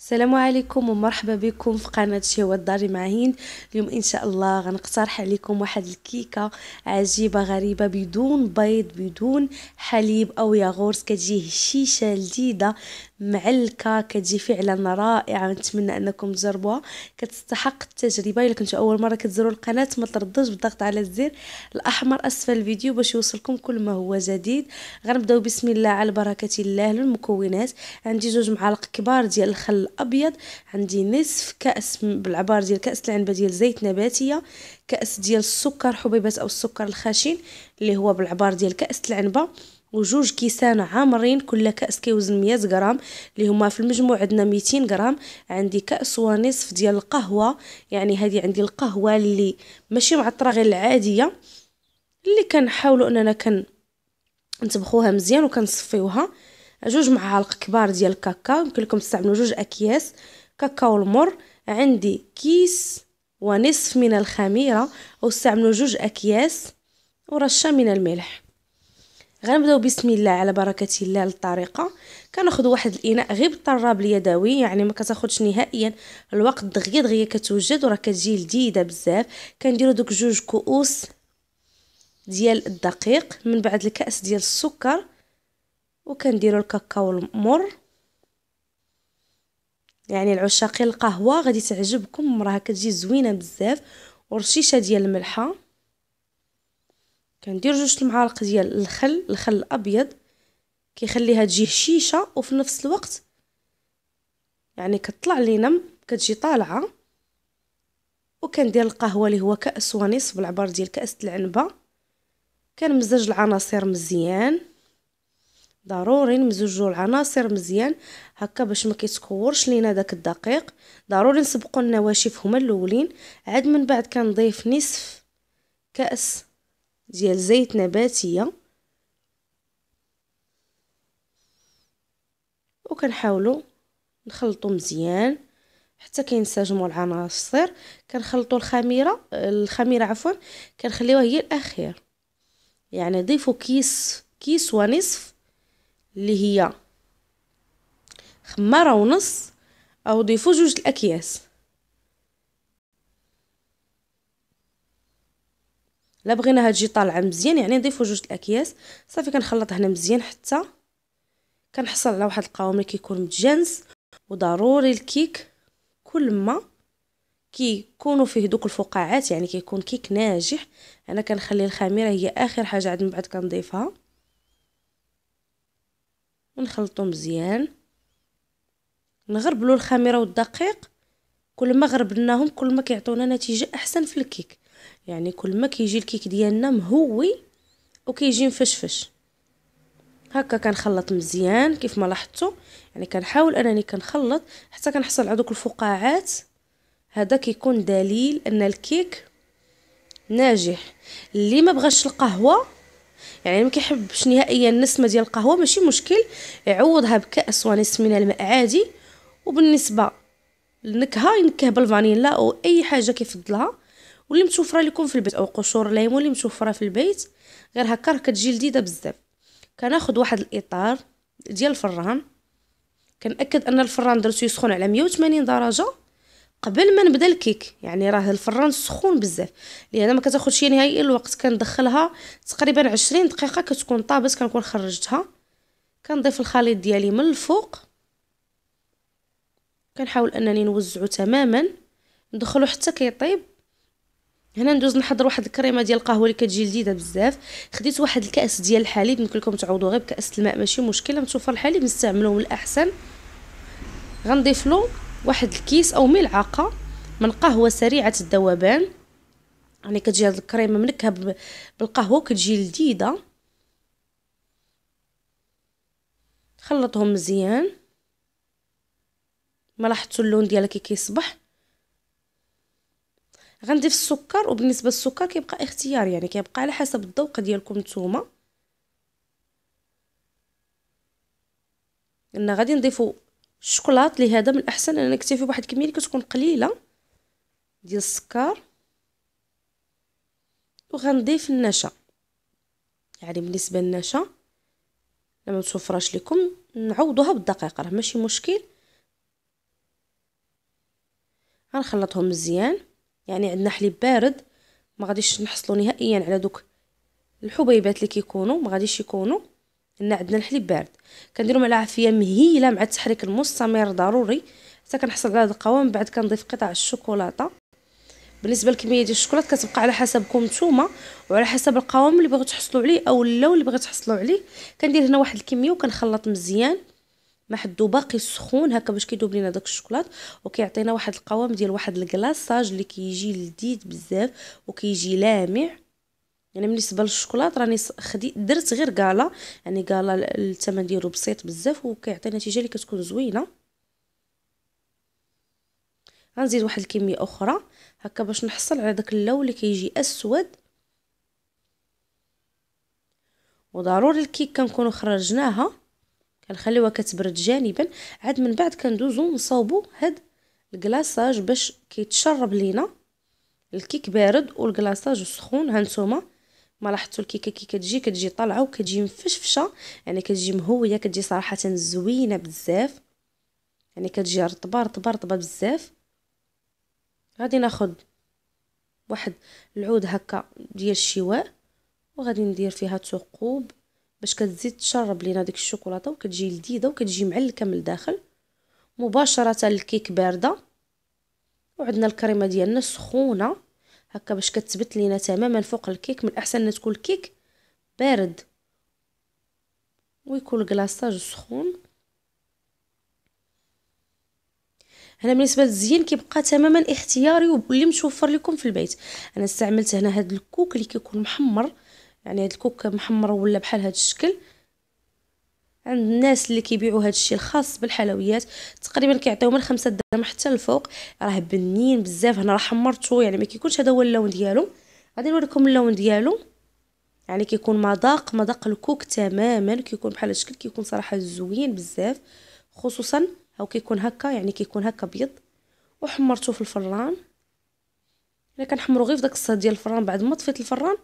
السلام عليكم ومرحبا بكم في قناة شهوة داري مع هند اليوم إن شاء الله غنقترح عليكم واحد الكيكة عجيبة غريبة بدون بيض بدون حليب أو ياغورت كتجي هشيشة لذيذة معلكة كتجي فعلا رائعه نتمنى انكم تجربوها كتستحق التجربه الا كنتو اول مره كتزوروا القناه ما تردوش بالضغط على الزر الاحمر اسفل الفيديو باش يوصلكم كل ما هو جديد غنبداو بسم الله على بركه الله للمكونات عندي جوج معالق كبار ديال الخل الابيض عندي نصف كاس بالعبار ديال كاس العنبه ديال زيت نباتيه كاس ديال السكر حبيبات او السكر الخشن اللي هو بالعبار ديال كاس العنبه وجوج كيسان عامرين كل كأس كيوزن 100 غرام اللي هما في المجموع عندنا 200 غرام عندي كأس ونصف ديال القهوة يعني هذه عندي القهوة اللي ماشي معطرة غير العادية اللي كنحاولوا اننا كن نطبخوها مزيان وكنصفيوها جوج معالق كبار ديال الكاكاو يمكن لكم تستعملوا جوج اكياس كاكاو المر عندي كيس ونصف من الخميره واستعملوا جوج اكياس ورشه من الملح غنبداو بسم الله على بركه الله الطريقه كناخذ واحد الاناء غير بالطراب اليدوي يعني ما كتاخذش نهائيا الوقت دغيا دغيا كتوجد وراه كتجي لذيذه بزاف كنديروا دوك جوج كؤوس ديال الدقيق من بعد الكاس ديال السكر وكنديروا الكاكاو المر يعني العشاقين القهوه غادي تعجبكم راه كتجي زوينه بزاف ورشيشه ديال الملحه كندير جوج المعالق ديال الخل الخل الابيض كيخليها تجي هشيشه وفي نفس الوقت يعني كطلع لينا كتجي طالعه وكندير القهوه اللي هو كاس ونصف بالعبار ديال كاس العنبه كنمزج العناصر مزيان ضروري نمزجو العناصر مزيان هكا باش ما كيتكورش لينا داك الدقيق ضروري نسبقوا النواشف هما الاولين عاد من بعد كنضيف نصف كاس ديال زيت نباتيه وكنحاولوا نخلطو مزيان حتى كينسجموا العناصر كنخلطوا الخميره الخميره عفوا كنخليوها هي الاخير يعني ضيفوا كيس كيس ونصف اللي هي خماره ونص او ضيفوا جوج الاكياس الا بغيناها تجي طالعه مزيان يعني نضيفوا جوج الاكياس صافي كنخلط هنا مزيان حتى كنحصل على واحد القوام اللي كيكون متجانس وضروري الكيك كل ما كيكونوا فيه دوك الفقاعات يعني كيكون كيك ناجح انا كنخلي الخميره هي اخر حاجه عاد من بعد كنضيفها ونخلطو مزيان نغربلو الخميره والدقيق كل ما غربناهم كل ما كيعطونا نتيجه احسن في الكيك يعني كل ما كيجي الكيك ديالنا مهوي وكيجي مفشفش هكا كنخلط مزيان كيف ما لاحظتوا يعني كنحاول انني كنخلط حتى كنحصل على دوك الفقاعات هذا كيكون دليل ان الكيك ناجح اللي ما بغاش القهوه يعني ما كيحبش نهائيا النسمه ديال القهوه ماشي مشكل يعوضها بكاس ونص من الماء عادي وبالنسبه للنكهه ينكه بالفانيلا او اي حاجه كيفضلها واللي متوفره لكم في البيت او قشور الليمون اللي متوفره في البيت غير هكا راه كتجي لذيذه بزاف كناخد واحد الاطار ديال الفران كنأكد ان الفران درتو يسخن على 180 درجه قبل ما نبدا الكيك يعني راه الفران سخون بزاف لان ما كتاخذش نهائيا الوقت كندخلها تقريبا 20 دقيقه كتكون طابت كنكون خرجتها كنضيف الخليط ديالي من الفوق كنحاول انني نوزعو تماما ندخلو حتى كيطيب هنا ندوز نحضر واحد الكريمه ديال القهوه اللي كتجي لذيذه بزاف خديت واحد الكاس ديال الحليب يمكن لكم تعوضوا غير بكاس الماء ماشي مشكل متوفر الحليب نستعملوه من الاحسن غنضيف له واحد الكيس او ملعقه من قهوه سريعه الذوبان يعني كتجي هاد الكريمه منكهه بالقهوه وكتجي لذيذه خلطهم مزيان ملاحظتوا اللون ديالها كي كيصبح غنضيف السكر وبالنسبه للسكر كيبقى اختيار يعني كيبقى على حسب الذوق ديالكم نتوما انا غادي نضيفو الشوكولاط لهذا من الاحسن ان نكتفي بواحد الكميه اللي كتكون قليله ديال السكر وغنضيف النشا يعني بالنسبه للنشا لما تصفراش لكم نعوضوها بالدقيق راه ماشي مشكل غنخلطهم مزيان يعني عندنا حليب بارد ما غاديش نحصلوا نهائيا على دوك الحبيبات اللي كيكونوا ما غاديش يكونوا لان عندنا الحليب بارد كنديروا على عافيه مهيله مع التحريك المستمر ضروري حتى كنحصل على هذا القوام بعد كنضيف قطع الشوكولاته بالنسبه لكميه ديال الشوكولاته كتبقى على حسبكم نتوما وعلى حسب القوام اللي بغيتو تحصلوا عليه او اللون اللي بغيتو تحصلوا عليه كندير هنا واحد الكميه وكنخلط مزيان ما حدو باقي سخون هكا باش كيدوب لينا داك الشوكولات وكيعطينا واحد القوام ديال واحد الكلاصاج اللي كيجي لذيذ بزاف وكيجي لامع يعني بالنسبه للشوكولات راني خدي درت غير كالا يعني كالا الثمن ديالو بسيط بزاف وكيعطي نتيجه اللي كتكون زوينه غنزيد واحد الكميه اخرى هكا باش نحصل على داك اللون اللي كيجي اسود وضروري الكيك كنكونوا خرجناها كنخليوها كتبرد جانبا عاد من بعد كندوزو نصاوبو هاد الكلاصاج باش كيتشرب لينا الكيك بارد والكلاصاج سخون هانتوما ما لاحظتوا الكيكه كي كتجي كتجي طالعه وكتجي مفشفشه يعني كتجي مهويه كتجي صراحه زوينه بزاف يعني كتجي رطبه رطبه رطبه بزاف غادي ناخذ واحد العود هكا ديال الشواء وغادي ندير فيها ثقوب باش كتزيد تشرب لينا ديك الشوكولاته وكتجي لذيذه وكتجي معلكه من الداخل مباشره الكيك بارده وعندنا الكريمه ديالنا سخونه هكا باش كتثبت لينا تماما فوق الكيك من الاحسن ان تكون الكيك بارد ويكون الكلاصاج سخون هنا بالنسبه للزين كيبقى تماما اختياري واللي متوفر لكم في البيت انا استعملت هنا هاد الكوك اللي كيكون محمر يعني هاد الكوك محمر ولا بحال هاد الشكل عند الناس اللي كيبيعوا هاد الشيء الخاص بالحلويات تقريبا كيعطيو من خمسة درهم حتى الفوق راه بنين بزاف هنا راه حمرته يعني ما كيكونش هذا هو اللون ديالو غادي نوريكم اللون ديالو يعني كيكون مذاق مذاق الكوك تماما كيكون بحال الشكل كيكون صراحه زوين بزاف خصوصا هاو كيكون هكا يعني كيكون هكا بيض وحمرته في الفران انا كنحمرو غير في داك الصهد ديال الفران بعد ما طفيت الفران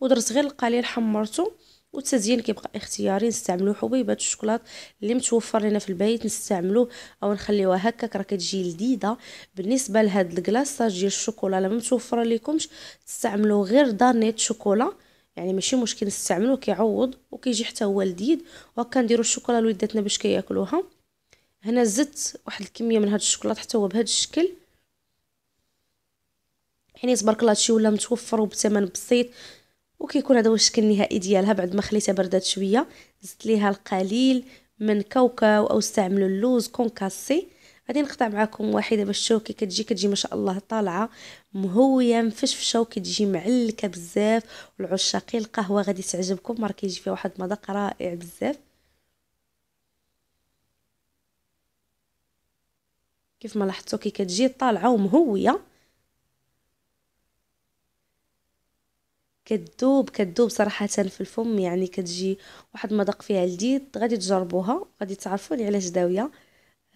ودرت غير القليل حمرته والتزيين كيبقى اختياري نستعملو حبيبات الشوكولات اللي متوفر لنا في البيت نستعملوه او نخليوها هكاك راه كتجي لذيذه بالنسبه لهاد الكلاصاج ديال الشوكولا لا متوفره ليكمش تستعملو غير دانيت شوكولا يعني ماشي مشكل نستعملو كيعوض وكيجي حتى هو لذيذ وهكا نديرو الشوكولا لوداتنا باش كياكلوها هنا زدت واحد الكميه من هاد الشوكولات حتى هو بهذا الشكل يعني تبارك الله هادشي ولا متوفر وبثمن بسيط وكيكون هذا هو الشكل النهائي ديالها بعد ما خليتها بردات شويه زدت ليها القليل من كاوكاو او استعملوا اللوز كونكاسي غادي نقطع معكم واحده باش تشوفوا كي كتجي كتجي ما شاء الله طالعه مهويه مفشفشه وكتجي معلكه بزاف والعشاقي القهوه غادي تعجبكم راه كيجي فيها واحد المذاق رائع بزاف كيف ما لاحظتوا كي كتجي طالعه ومهويه كتذوب كتذوب صراحه في الفم يعني كتجي واحد مذاق فيها لذيذ غادي تجربوها غادي تعرفوا لي علاش داويه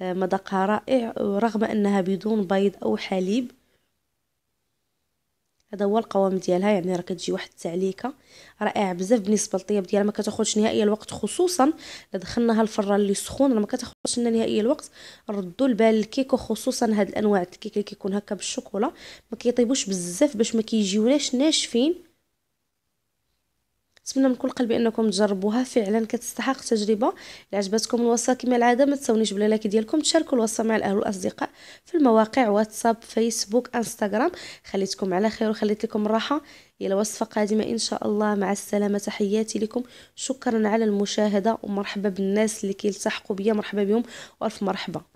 آه، مذاقها رائع رغم انها بدون بيض او حليب هذا هو القوام ديالها يعني راه كتجي واحد التعليكه رائع بزاف بالنسبه للطياب ديالها ما كتاخذش نهائيا الوقت خصوصا دخلناها الفران اللي سخون راه ما كتاخذش لنا نهائيا الوقت ردوا البال الكيك وخصوصا هاد الانواع الكيك اللي كيكون هكا بالشوكولا ما كيطيبوش بزاف باش ما كيجيوناش ناشفين نتمنى من كل قلبي انكم تجربوها فعلا كتستحق تجربه الا عجبتكم الوصفه كما العاده ما تنساونيش باللايك ديالكم تشاركوا الوصفه مع الاهل والاصدقاء في المواقع واتساب فيسبوك انستغرام خليتكم على خير وخليت لكم الراحه الى وصفه قادمه ان شاء الله مع السلامه تحياتي لكم شكرا على المشاهده ومرحبا بالناس اللي كيلتحقوا بيا مرحبا بهم والف مرحبا